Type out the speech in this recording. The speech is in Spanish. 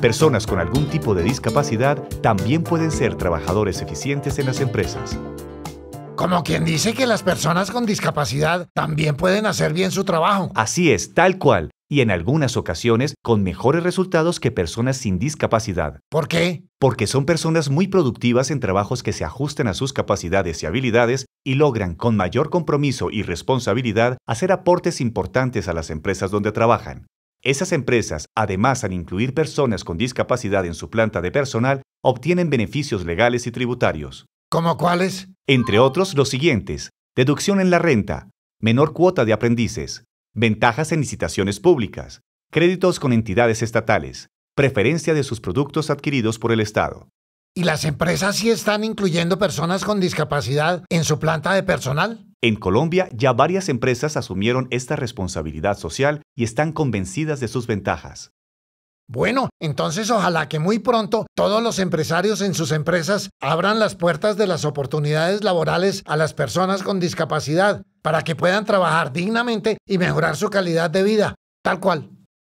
Personas con algún tipo de discapacidad también pueden ser trabajadores eficientes en las empresas. Como quien dice que las personas con discapacidad también pueden hacer bien su trabajo. Así es, tal cual, y en algunas ocasiones con mejores resultados que personas sin discapacidad. ¿Por qué? Porque son personas muy productivas en trabajos que se ajusten a sus capacidades y habilidades y logran con mayor compromiso y responsabilidad hacer aportes importantes a las empresas donde trabajan. Esas empresas, además al incluir personas con discapacidad en su planta de personal, obtienen beneficios legales y tributarios. ¿Cómo cuáles? Entre otros, los siguientes. Deducción en la renta, menor cuota de aprendices, ventajas en licitaciones públicas, créditos con entidades estatales, preferencia de sus productos adquiridos por el Estado. ¿Y las empresas sí están incluyendo personas con discapacidad en su planta de personal? En Colombia ya varias empresas asumieron esta responsabilidad social y están convencidas de sus ventajas. Bueno, entonces ojalá que muy pronto todos los empresarios en sus empresas abran las puertas de las oportunidades laborales a las personas con discapacidad para que puedan trabajar dignamente y mejorar su calidad de vida, tal cual.